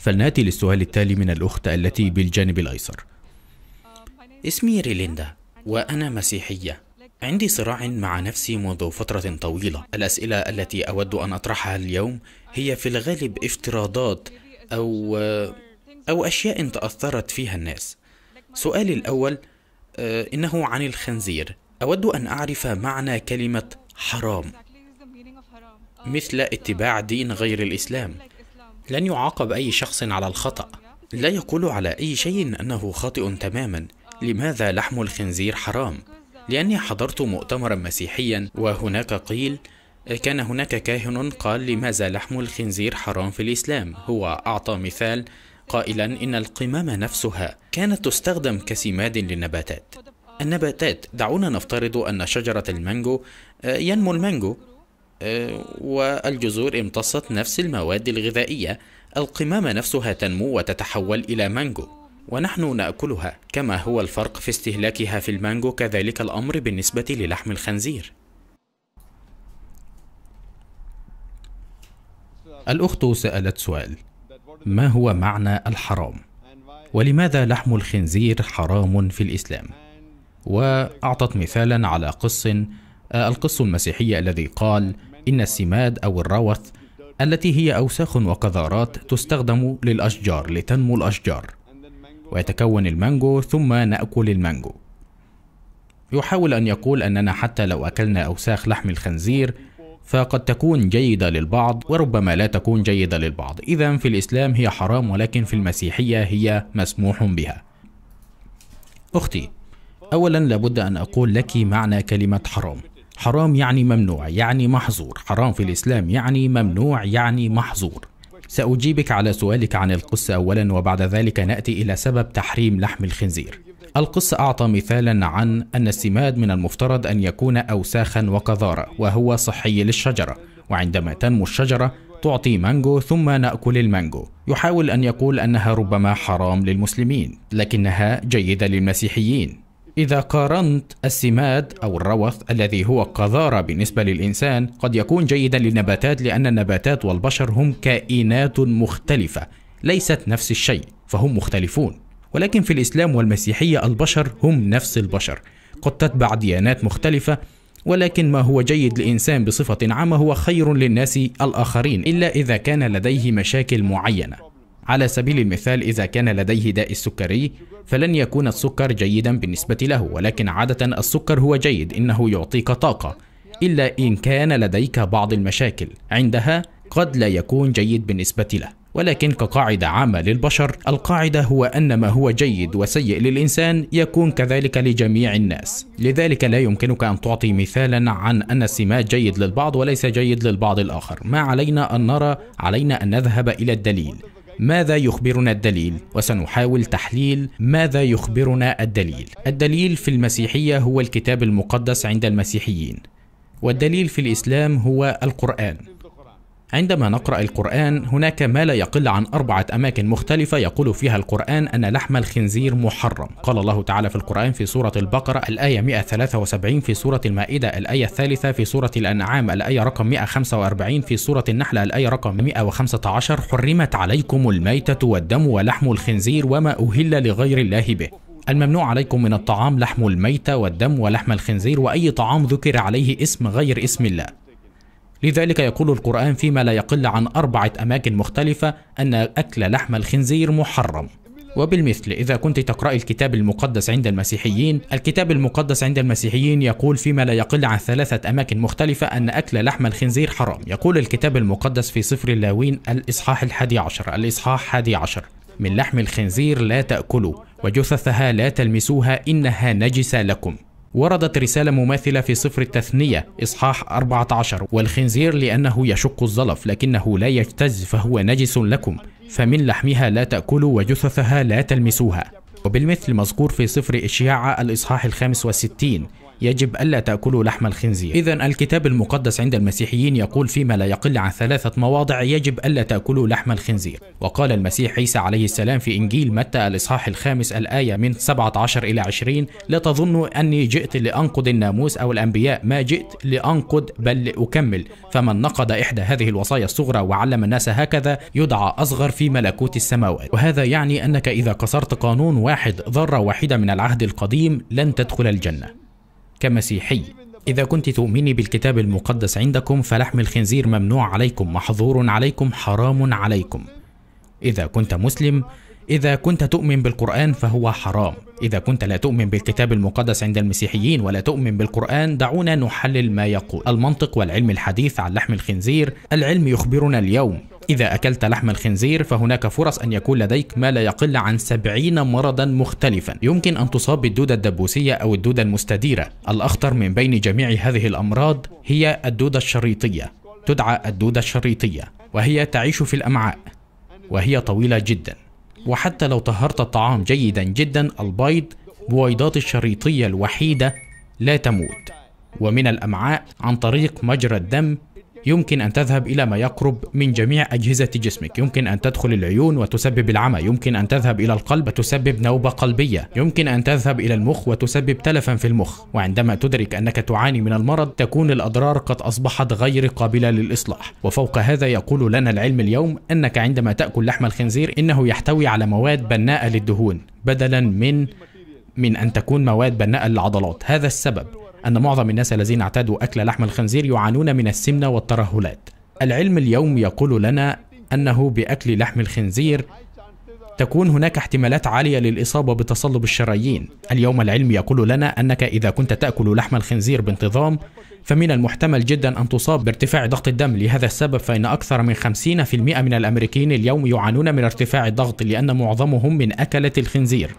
فلناتي للسؤال التالي من الأخت التي بالجانب الأيسر اسمي ريليندا وأنا مسيحية عندي صراع مع نفسي منذ فترة طويلة الأسئلة التي أود أن أطرحها اليوم هي في الغالب افتراضات أو أو أشياء تأثرت فيها الناس سؤالي الأول آه، إنه عن الخنزير أود أن أعرف معنى كلمة حرام مثل اتباع دين غير الإسلام لن يعاقب أي شخص على الخطأ لا يقول على أي شيء أنه خاطئ تماما لماذا لحم الخنزير حرام؟ لأني حضرت مؤتمرا مسيحيا وهناك قيل كان هناك كاهن قال لماذا لحم الخنزير حرام في الإسلام هو أعطى مثال قائلا إن القمامة نفسها كانت تستخدم كسماد للنباتات النباتات دعونا نفترض أن شجرة المانجو آه، ينمو المانجو آه، والجذور امتصت نفس المواد الغذائية القمامة نفسها تنمو وتتحول إلى مانجو ونحن نأكلها كما هو الفرق في استهلاكها في المانجو كذلك الأمر بالنسبة للحم الخنزير الأخت سألت سؤال ما هو معنى الحرام؟ ولماذا لحم الخنزير حرام في الإسلام؟ وأعطت مثالا على قص آه، القص المسيحي الذي قال إن السماد أو الروث التي هي أوساخ وقذارات تستخدم للأشجار لتنمو الأشجار ويتكون المانجو ثم نأكل المانجو يحاول أن يقول أننا حتى لو أكلنا أوساخ لحم الخنزير فقد تكون جيدة للبعض وربما لا تكون جيدة للبعض إذا في الإسلام هي حرام ولكن في المسيحية هي مسموح بها أختي أولا لابد أن أقول لك معنى كلمة حرام حرام يعني ممنوع يعني محظور حرام في الإسلام يعني ممنوع يعني محظور سأجيبك على سؤالك عن القصة أولا وبعد ذلك نأتي إلى سبب تحريم لحم الخنزير القصة أعطى مثالا عن أن السماد من المفترض أن يكون أوساخا وقذارة وهو صحي للشجرة وعندما تنمو الشجرة تعطي مانجو ثم نأكل المانجو يحاول أن يقول أنها ربما حرام للمسلمين لكنها جيدة للمسيحيين إذا قارنت السماد أو الروث الذي هو قذارة بالنسبة للإنسان قد يكون جيدا للنباتات لأن النباتات والبشر هم كائنات مختلفة ليست نفس الشيء فهم مختلفون ولكن في الإسلام والمسيحية البشر هم نفس البشر قد تتبع ديانات مختلفة ولكن ما هو جيد لإنسان بصفة عامة هو خير للناس الآخرين إلا إذا كان لديه مشاكل معينة على سبيل المثال إذا كان لديه داء السكري فلن يكون السكر جيدا بالنسبة له ولكن عادة السكر هو جيد إنه يعطيك طاقة إلا إن كان لديك بعض المشاكل عندها قد لا يكون جيد بالنسبة له ولكن كقاعدة عامة للبشر القاعدة هو أن ما هو جيد وسيء للإنسان يكون كذلك لجميع الناس لذلك لا يمكنك أن تعطي مثالا عن أن السمات جيد للبعض وليس جيد للبعض الآخر ما علينا أن نرى علينا أن نذهب إلى الدليل ماذا يخبرنا الدليل وسنحاول تحليل ماذا يخبرنا الدليل الدليل في المسيحيه هو الكتاب المقدس عند المسيحيين والدليل في الاسلام هو القران عندما نقرأ القرآن هناك ما لا يقل عن أربعة أماكن مختلفة يقول فيها القرآن أن لحم الخنزير محرم قال الله تعالى في القرآن في سورة البقرة الآية 173 في سورة المائدة الآية الثالثة في سورة الأنعام الآية رقم 145 في سورة النحل الآية رقم 115 حرمت عليكم الميتة والدم ولحم الخنزير وما أهل لغير الله به الممنوع عليكم من الطعام لحم الميتة والدم ولحم الخنزير وأي طعام ذكر عليه اسم غير اسم الله لذلك يقول القرآن فيما لا يقل عن أربعة أماكن مختلفة أن أكل لحم الخنزير محرم وبالمثل إذا كنت تقرأ الكتاب المقدس عند المسيحيين الكتاب المقدس عند المسيحيين يقول فيما لا يقل عن ثلاثة أماكن مختلفة أن أكل لحم الخنزير حرام يقول الكتاب المقدس في سفر اللاوين الإصحاح الحادي عشر الإصحاح الحادي عشر من لحم الخنزير لا تأكلوا وجثثها لا تلمسوها إنها نجسة لكم وردت رسالة مماثلة في سفر التثنية إصحاح 14 والخنزير لأنه يشق الظلف لكنه لا يجتز فهو نجس لكم فمن لحمها لا تأكلوا وجثثها لا تلمسوها وبالمثل مذكور في سفر إشياع الإصحاح الخامس والستين يجب ألا تأكلوا لحم الخنزير إذا الكتاب المقدس عند المسيحيين يقول فيما لا يقل عن ثلاثة مواضع يجب ألا تأكلوا لحم الخنزير وقال المسيح عيسى عليه السلام في إنجيل متى الإصحاح الخامس الآية من 17 إلى 20 لا تظنوا أني جئت لأنقض الناموس أو الأنبياء ما جئت لأنقض بل لأكمل فمن نقض إحدى هذه الوصايا الصغرى وعلم الناس هكذا يدعى أصغر في ملكوت السماوات وهذا يعني أنك إذا كسرت قانون واحد ذرة واحدة من العهد القديم لن تدخل الجنة كمسيحي إذا كنت تؤمني بالكتاب المقدس عندكم فلحم الخنزير ممنوع عليكم محظور عليكم حرام عليكم إذا كنت مسلم إذا كنت تؤمن بالقرآن فهو حرام إذا كنت لا تؤمن بالكتاب المقدس عند المسيحيين ولا تؤمن بالقرآن دعونا نحلل ما يقول المنطق والعلم الحديث عن لحم الخنزير العلم يخبرنا اليوم إذا أكلت لحم الخنزير فهناك فرص أن يكون لديك ما لا يقل عن 70 مرضا مختلفا يمكن أن تصاب بالدودة الدبوسية أو الدودة المستديرة الأخطر من بين جميع هذه الأمراض هي الدودة الشريطية تدعى الدودة الشريطية وهي تعيش في الأمعاء وهي طويلة جدا وحتى لو طهرت الطعام جيدا جدا البيض بويضات الشريطية الوحيدة لا تموت ومن الأمعاء عن طريق مجرى الدم يمكن أن تذهب إلى ما يقرب من جميع أجهزة جسمك يمكن أن تدخل العيون وتسبب العمى يمكن أن تذهب إلى القلب وتسبب نوبة قلبية يمكن أن تذهب إلى المخ وتسبب تلفا في المخ وعندما تدرك أنك تعاني من المرض تكون الأضرار قد أصبحت غير قابلة للإصلاح وفوق هذا يقول لنا العلم اليوم أنك عندما تأكل لحم الخنزير إنه يحتوي على مواد بناءة للدهون بدلا من من أن تكون مواد بناءة للعضلات هذا السبب أن معظم الناس الذين اعتادوا أكل لحم الخنزير يعانون من السمنة والترهلات العلم اليوم يقول لنا أنه بأكل لحم الخنزير تكون هناك احتمالات عالية للإصابة بتصلب الشرايين اليوم العلم يقول لنا أنك إذا كنت تأكل لحم الخنزير بانتظام فمن المحتمل جدا أن تصاب بارتفاع ضغط الدم لهذا السبب فإن أكثر من 50% من الأمريكيين اليوم يعانون من ارتفاع الضغط لأن معظمهم من أكلة الخنزير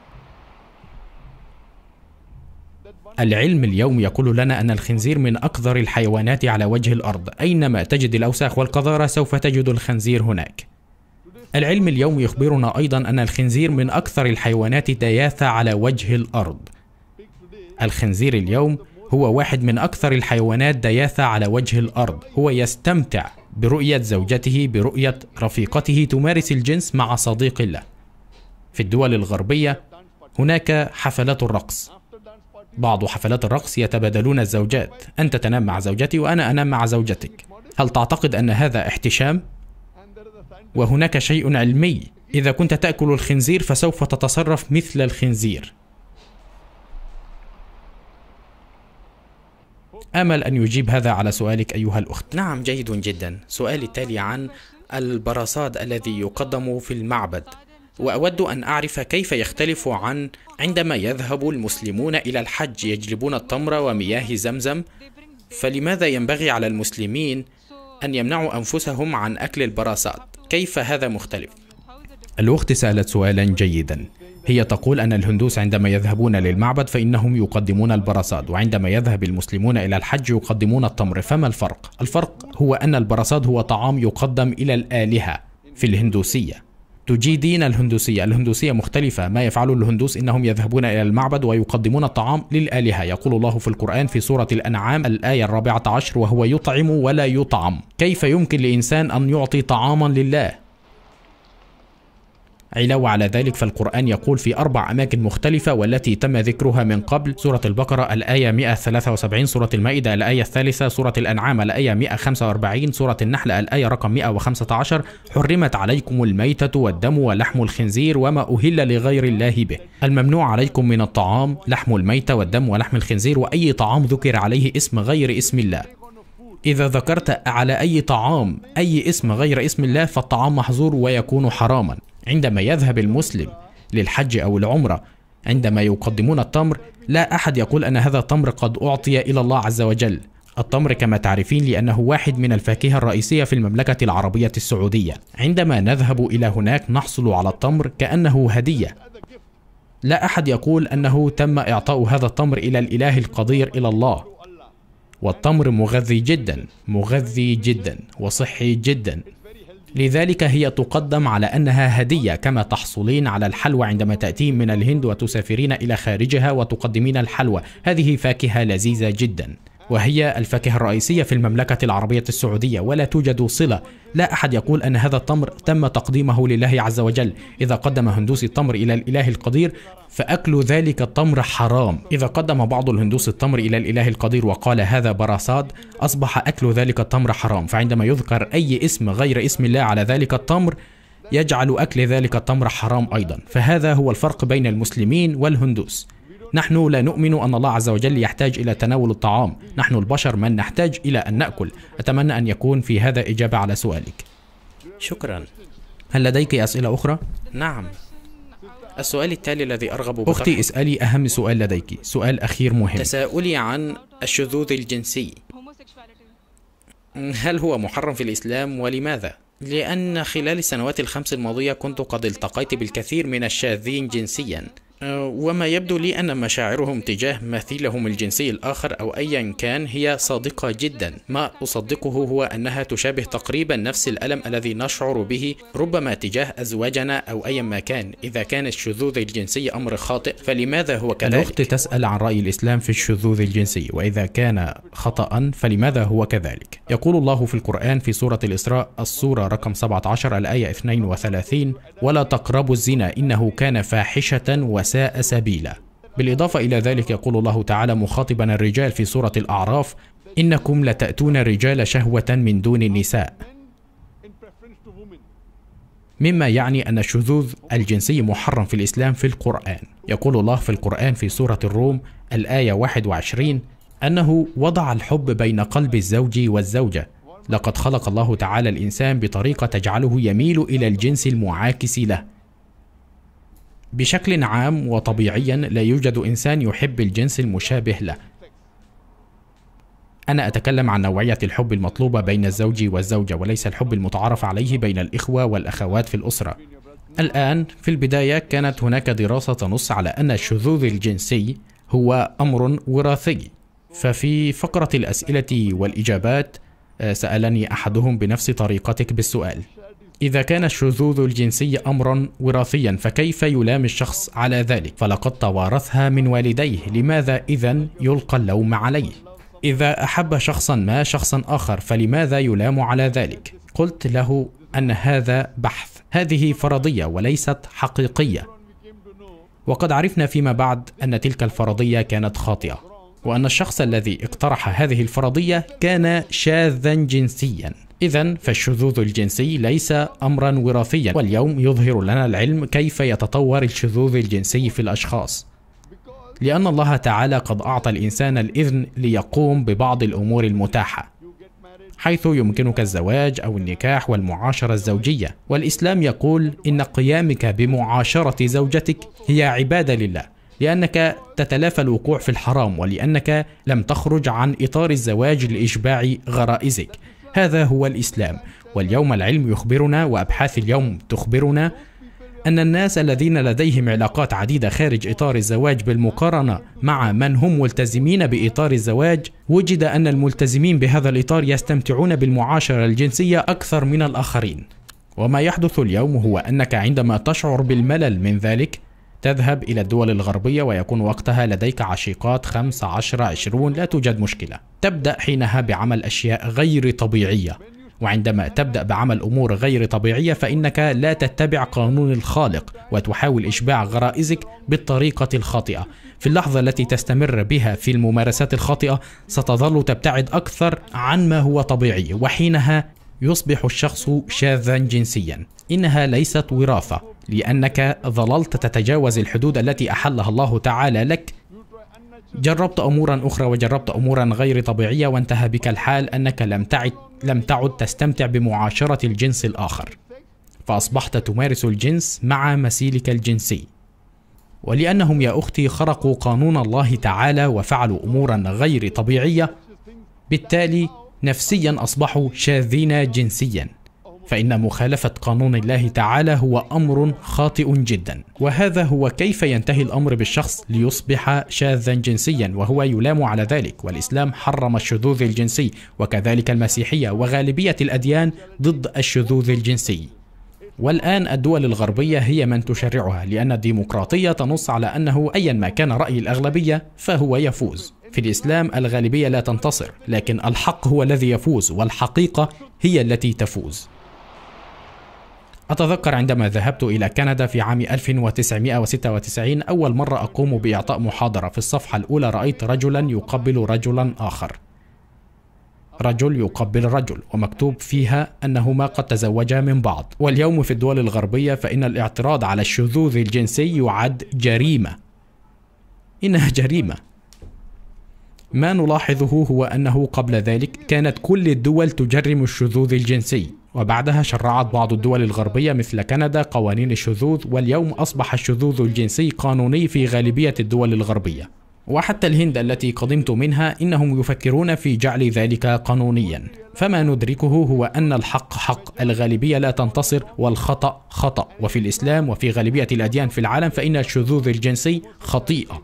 العلم اليوم يقول لنا أن الخنزير من أقذر الحيوانات على وجه الأرض أينما تجد الأوساخ والقذارة سوف تجد الخنزير هناك العلم اليوم يخبرنا أيضا أن الخنزير من أكثر الحيوانات دياثة على وجه الأرض الخنزير اليوم هو واحد من أكثر الحيوانات دياثة على وجه الأرض هو يستمتع برؤية زوجته برؤية رفيقته تمارس الجنس مع صديق له في الدول الغربية هناك حفلات الرقص بعض حفلات الرقص يتبادلون الزوجات أنت تنام مع زوجتي وأنا أنام مع زوجتك هل تعتقد أن هذا احتشام؟ وهناك شيء علمي إذا كنت تأكل الخنزير فسوف تتصرف مثل الخنزير أمل أن يجيب هذا على سؤالك أيها الأخت نعم جيد جدا سؤالي التالي عن البرصاد الذي يقدم في المعبد واود ان اعرف كيف يختلف عن عندما يذهب المسلمون الى الحج يجلبون التمر ومياه زمزم فلماذا ينبغي على المسلمين ان يمنعوا انفسهم عن اكل البراسات كيف هذا مختلف الاخت سالت سؤالا جيدا هي تقول أن الهندوس عندما يذهبون للمعبد فإنهم يقدمون البرصاد وعندما يذهب المسلمون إلى الحج يقدمون التمر فما الفرق؟ الفرق هو أن البرصاد هو طعام يقدم إلى الآلهة في الهندوسية تجيدين الهندوسية الهندوسية مختلفة ما يفعله الهندوس إنهم يذهبون إلى المعبد ويقدمون الطعام للآلهة يقول الله في القرآن في سورة الأنعام الآية الرابعة عشر وهو يطعم ولا يطعم كيف يمكن لإنسان أن يعطي طعاما لله علاوة على ذلك فالقرآن يقول في أربع أماكن مختلفة والتي تم ذكرها من قبل سورة البقرة الآية 173 سورة المائدة الآية الثالثة سورة الأنعام الآية 145 سورة النحل الآية رقم 115 حرمت عليكم الميتة والدم ولحم الخنزير وما أهل لغير الله به الممنوع عليكم من الطعام لحم الميتة والدم ولحم الخنزير وأي طعام ذكر عليه اسم غير اسم الله إذا ذكرت على أي طعام أي اسم غير اسم الله فالطعام محظور ويكون حراما عندما يذهب المسلم للحج أو العمرة عندما يقدمون التمر لا أحد يقول أن هذا التمر قد أعطي إلى الله عز وجل التمر كما تعرفين لأنه واحد من الفاكهة الرئيسية في المملكة العربية السعودية عندما نذهب إلى هناك نحصل على التمر كأنه هدية لا أحد يقول أنه تم إعطاء هذا التمر إلى الإله القدير إلى الله والتمر مغذي جدا مغذي جدا وصحي جدا لذلك هي تقدم على أنها هدية كما تحصلين على الحلوى عندما تأتين من الهند وتسافرين إلى خارجها وتقدمين الحلوى هذه فاكهة لذيذة جداً وهي الفاكهة الرئيسية في المملكة العربية السعودية ولا توجد صلة لا أحد يقول أن هذا التمر تم تقديمه لله عز وجل إذا قدم هندوسي التمر إلى الإله القدير فأكل ذلك التمر حرام إذا قدم بعض الهندوس التمر إلى الإله القدير وقال هذا براساد أصبح أكل ذلك التمر حرام فعندما يذكر أي اسم غير اسم الله على ذلك التمر يجعل أكل ذلك التمر حرام أيضا فهذا هو الفرق بين المسلمين والهندوس نحن لا نؤمن أن الله عز وجل يحتاج إلى تناول الطعام نحن البشر من نحتاج إلى أن نأكل أتمنى أن يكون في هذا إجابة على سؤالك شكرا هل لديك أسئلة أخرى؟ نعم السؤال التالي الذي أرغب بطرحه أختي اسألي أهم سؤال لديك سؤال أخير مهم تساؤلي عن الشذوذ الجنسي هل هو محرم في الإسلام ولماذا؟ لأن خلال السنوات الخمس الماضية كنت قد التقيت بالكثير من الشاذين جنسياً آه، وما يبدو لي أن مشاعرهم تجاه مثيلهم الجنسي الآخر أو أيا كان هي صادقة جدا ما أصدقه هو أنها تشابه تقريبا نفس الألم الذي نشعر به ربما تجاه أزواجنا أو أيا ما كان إذا كان الشذوذ الجنسي أمر خاطئ فلماذا هو كذلك؟ الأخت تسأل عن رأي الإسلام في الشذوذ الجنسي وإذا كان خطأ فلماذا هو كذلك؟ يقول الله في القرآن في سورة الإسراء السورة رقم 17 الآية 32 ولا تقربوا الزنا إنه كان فاحشة وس ساء سبيلا بالإضافة إلى ذلك يقول الله تعالى مخاطبا الرجال في سورة الأعراف إنكم لتأتون الرجال شهوة من دون النساء مما يعني أن الشذوذ الجنسي محرم في الإسلام في القرآن يقول الله في القرآن في سورة الروم الآية 21 أنه وضع الحب بين قلب الزوج والزوجة لقد خلق الله تعالى الإنسان بطريقة تجعله يميل إلى الجنس المعاكس له بشكل عام وطبيعيا لا يوجد انسان يحب الجنس المشابه له أنا أتكلم عن نوعية الحب المطلوبة بين الزوج والزوجة وليس الحب المتعارف عليه بين الإخوة والأخوات في الأسرة. الآن في البداية كانت هناك دراسة تنص على أن الشذوذ الجنسي هو أمر وراثي. ففي فقرة الأسئلة والإجابات آه، سألني أحدهم بنفس طريقتك بالسؤال. إذا كان الشذوذ الجنسي أمرا وراثيا فكيف يلام الشخص على ذلك فلقد توارثها من والديه لماذا إذا يلقى اللوم عليه إذا أحب شخصا ما شخصا آخر فلماذا يلام على ذلك قلت له أن هذا بحث هذه فرضية وليست حقيقية وقد عرفنا فيما بعد أن تلك الفرضية كانت خاطئة وأن الشخص الذي اقترح هذه الفرضية كان شاذا جنسيا إذا فالشذوذ الجنسي ليس أمرا وراثيا واليوم يظهر لنا العلم كيف يتطور الشذوذ الجنسي في الأشخاص لأن الله تعالى قد أعطى الإنسان الإذن ليقوم ببعض الأمور المتاحة حيث يمكنك الزواج أو النكاح والمعاشرة الزوجية والإسلام يقول إن قيامك بمعاشرة زوجتك هي عبادة لله لأنك تتلافى الوقوع في الحرام ولأنك لم تخرج عن إطار الزواج لإشباع غرائزك هذا هو الإسلام واليوم العلم يخبرنا وأبحاث اليوم تخبرنا أن الناس الذين لديهم علاقات عديدة خارج إطار الزواج بالمقارنة مع من هم ملتزمين بإطار الزواج وجد أن الملتزمين بهذا الإطار يستمتعون بالمعاشرة الجنسية أكثر من الآخرين وما يحدث اليوم هو أنك عندما تشعر بالملل من ذلك تذهب إلى الدول الغربية ويكون وقتها لديك عشيقات 5 10 20 لا توجد مشكلة تبدأ حينها بعمل أشياء غير طبيعية وعندما تبدأ بعمل أمور غير طبيعية فإنك لا تتبع قانون الخالق وتحاول إشباع غرائزك بالطريقة الخاطئة في اللحظة التي تستمر بها في الممارسات الخاطئة ستظل تبتعد أكثر عن ما هو طبيعي وحينها يصبح الشخص شاذا جنسيا إنها ليست وراثة لأنك ظللت تتجاوز الحدود التي أحلها الله تعالى لك جربت أمورا أخرى وجربت أمورا غير طبيعية وانتهى بك الحال أنك لم تعد لم تعد تستمتع بمعاشرة الجنس الآخر فأصبحت تمارس الجنس مع مثيلك الجنسي ولأنهم يا أختي خرقوا قانون الله تعالى وفعلوا أمورا غير طبيعية بالتالي نفسيا أصبحوا شاذين جنسيا فإن مخالفة قانون الله تعالى هو أمر خاطئ جدا وهذا هو كيف ينتهي الأمر بالشخص ليصبح شاذا جنسيا وهو يلام على ذلك والإسلام حرم الشذوذ الجنسي وكذلك المسيحية وغالبية الأديان ضد الشذوذ الجنسي والآن الدول الغربية هي من تشرعها لأن الديمقراطية تنص على أنه أيا ما كان رأي الأغلبية فهو يفوز في الإسلام الغالبية لا تنتصر لكن الحق هو الذي يفوز والحقيقة هي التي تفوز أتذكر عندما ذهبت إلى كندا في عام 1996 أول مرة أقوم بإعطاء محاضرة في الصفحة الأولى رأيت رجلا يقبل رجلا آخر رجل يقبل رجل ومكتوب فيها أنهما قد تزوجا من بعض واليوم في الدول الغربية فإن الاعتراض على الشذوذ الجنسي يعد جريمة إنها جريمة ما نلاحظه هو أنه قبل ذلك كانت كل الدول تجرم الشذوذ الجنسي وبعدها شرعت بعض الدول الغربية مثل كندا قوانين الشذوذ واليوم أصبح الشذوذ الجنسي قانوني في غالبية الدول الغربية وحتى الهند التي قدمت منها إنهم يفكرون في جعل ذلك قانونيا فما ندركه هو أن الحق حق الغالبية لا تنتصر والخطأ خطأ وفي الإسلام وفي غالبية الأديان في العالم فإن الشذوذ الجنسي خطيئة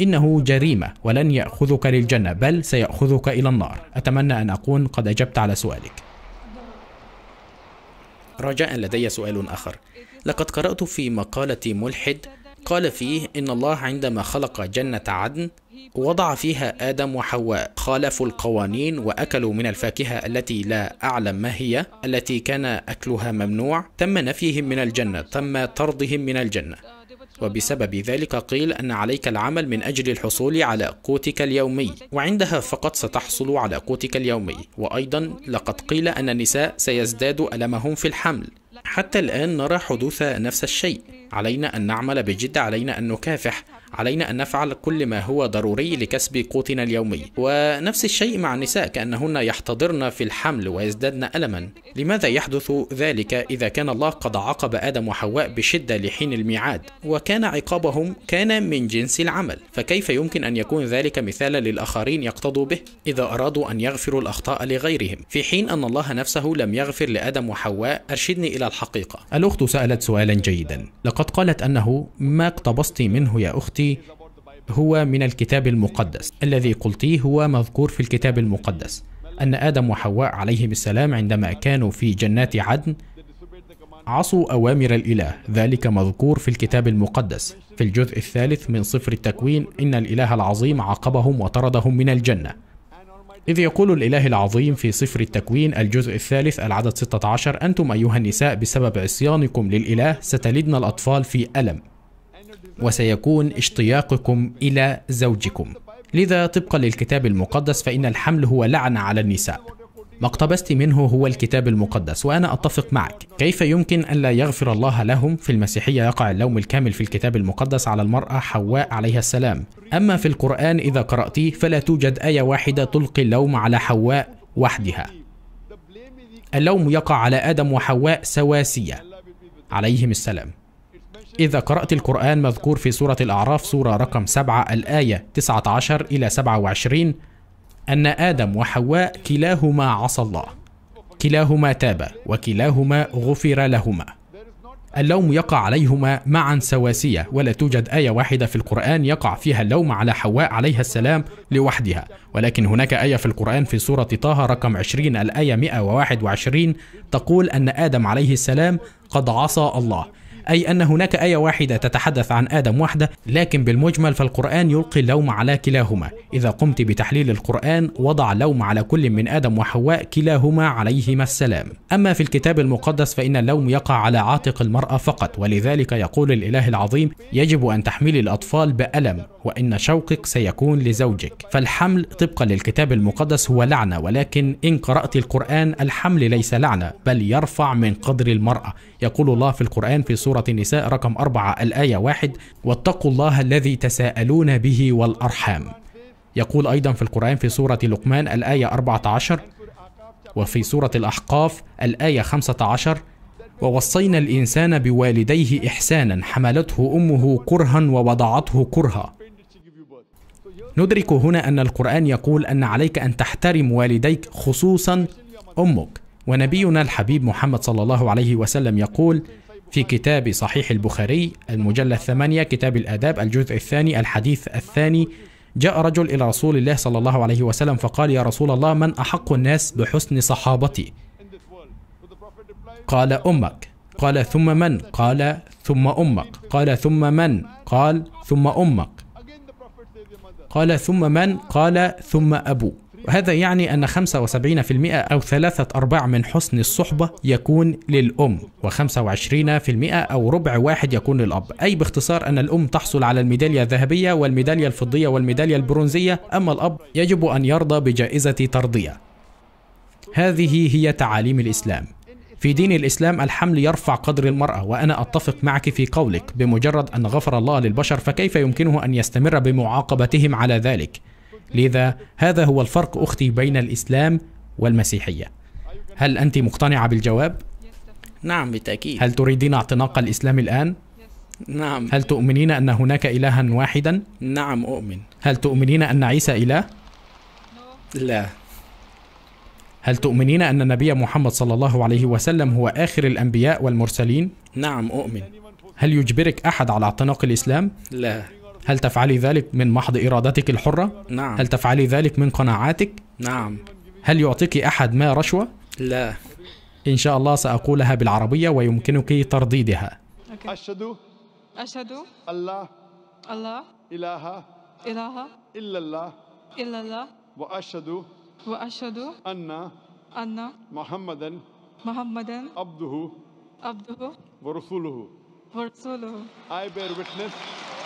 إنه جريمة ولن يأخذك للجنة بل سيأخذك إلى النار أتمنى أن أكون قد أجبت على سؤالك رجاء لدي سؤال آخر لقد قرأت في مقالة ملحد قال فيه إن الله عندما خلق جنة عدن وضع فيها آدم وحواء خالفوا القوانين وأكلوا من الفاكهة التي لا أعلم ما هي التي كان أكلها ممنوع تم نفيهم من الجنة تم طردهم من الجنة وبسبب ذلك قيل أن عليك العمل من أجل الحصول على قوتك اليومي وعندها فقط ستحصل على قوتك اليومي وأيضا لقد قيل أن النساء سيزداد ألمهم في الحمل حتى الآن نرى حدوث نفس الشيء علينا أن نعمل بجد علينا أن نكافح علينا أن نفعل كل ما هو ضروري لكسب قوتنا اليومي ونفس الشيء مع النساء كأنهن يحتضرن في الحمل ويزدادن ألما لماذا يحدث ذلك إذا كان الله قد عاقب آدم وحواء بشدة لحين الميعاد وكان عقابهم كان من جنس العمل فكيف يمكن أن يكون ذلك مثالا للآخرين يقتضوا به إذا أرادوا أن يغفروا الأخطاء لغيرهم في حين أن الله نفسه لم يغفر لآدم وحواء أرشدني إلى الحقيقة الأخت سألت سؤالا جيدا لقد وقد قالت أنه ما اقتبستي منه يا أختي هو من الكتاب المقدس الذي قلتيه هو مذكور في الكتاب المقدس أن آدم وحواء عليهم السلام عندما كانوا في جنات عدن عصوا أوامر الإله ذلك مذكور في الكتاب المقدس في الجزء الثالث من صفر التكوين إن الإله العظيم عاقبهم وطردهم من الجنة إذ يقول الإله العظيم في سفر التكوين الجزء الثالث العدد 16 أنتم أيها النساء بسبب عصيانكم للإله ستلدن الأطفال في ألم وسيكون اشتياقكم إلى زوجكم لذا طبقا للكتاب المقدس فإن الحمل هو لعنة على النساء ما اقتبست منه هو الكتاب المقدس وأنا أتفق معك كيف يمكن ان لا يغفر الله لهم في المسيحية يقع اللوم الكامل في الكتاب المقدس على المرأة حواء عليها السلام أما في القرآن إذا قرأتيه فلا توجد آية واحدة تلقي اللوم على حواء وحدها اللوم يقع على آدم وحواء سواسية عليهم السلام إذا قرأت القرآن مذكور في سورة الأعراف سورة رقم 7 الآية 19 إلى 27 أن آدم وحواء كلاهما عصى الله كلاهما تاب وكلاهما غفر لهما اللوم يقع عليهما معا سواسية ولا توجد آية واحدة في القرآن يقع فيها اللوم على حواء عليها السلام لوحدها ولكن هناك آية في القرآن في سورة طه رقم 20 الآية 121 تقول أن آدم عليه السلام قد عصى الله أي أن هناك آية واحدة تتحدث عن آدم وحده لكن بالمجمل فالقرآن يلقي اللوم على كلاهما إذا قمت بتحليل القرآن وضع لوم على كل من آدم وحواء كلاهما عليهما السلام أما في الكتاب المقدس فإن اللوم يقع على عاتق المرأة فقط ولذلك يقول الإله العظيم يجب أن تحملي الأطفال بألم وإن شوقك سيكون لزوجك فالحمل طبقا للكتاب المقدس هو لعنة ولكن إن قرأت القرآن الحمل ليس لعنة بل يرفع من قدر المرأة يقول الله في القرآن في سورة سورة النساء رقم 4 الآية 1 واتقوا الله الذي تساءلون به والأرحام يقول أيضا في القرآن في سورة لقمان الآية 14 وفي سورة الأحقاف الآية 15 ووصينا الإنسان بوالديه إحسانا حملته أمه كرها ووضعته كرها ندرك هنا أن القرآن يقول أن عليك أن تحترم والديك خصوصا أمك ونبينا الحبيب محمد صلى الله عليه وسلم يقول في كتاب صحيح البخاري المجلد الثمانية كتاب الآداب الجزء الثاني الحديث الثاني جاء رجل إلى رسول الله صلى الله عليه وسلم فقال يا رسول الله من أحق الناس بحسن صحابتي قال أمك قال ثم من قال ثم أمك قال ثم من قال ثم أمك قال ثم من قال ثم, قال ثم أبوك وهذا يعني أن 75% أو ثلاثة أرباع من حسن الصحبة يكون للأم و25% أو ربع واحد يكون للأب أي باختصار أن الأم تحصل على الميدالية الذهبية والميدالية الفضية والميدالية البرونزية أما الأب يجب أن يرضى بجائزة ترضية هذه هي تعاليم الإسلام في دين الإسلام الحمل يرفع قدر المرأة وأنا أتفق معك في قولك بمجرد أن غفر الله للبشر فكيف يمكنه أن يستمر بمعاقبتهم على ذلك لذا هذا هو الفرق أختي بين الإسلام والمسيحية هل أنت مقتنعة بالجواب؟ نعم بالتأكيد هل تريدين اعتناق الإسلام الآن؟ نعم هل تؤمنين أن هناك إلها واحدا؟ نعم أؤمن هل تؤمنين أن عيسى إله؟ لا هل تؤمنين أن النبي محمد صلى الله عليه وسلم هو آخر الأنبياء والمرسلين؟ نعم أؤمن هل يجبرك أحد على اعتناق الإسلام؟ لا هل تفعلي ذلك من محض إرادتك الحرة؟ نعم هل تفعلي ذلك من قناعاتك؟ نعم هل يعطيك أحد ما رشوة؟ لا إن شاء الله سأقولها بالعربية ويمكنك ترديدها أشهد أشهد الله الله إله إله إلا الله إلا الله وأشهد وأشهد أن أن محمدا محمدا عبده عبده ورسوله ورسوله I bear witness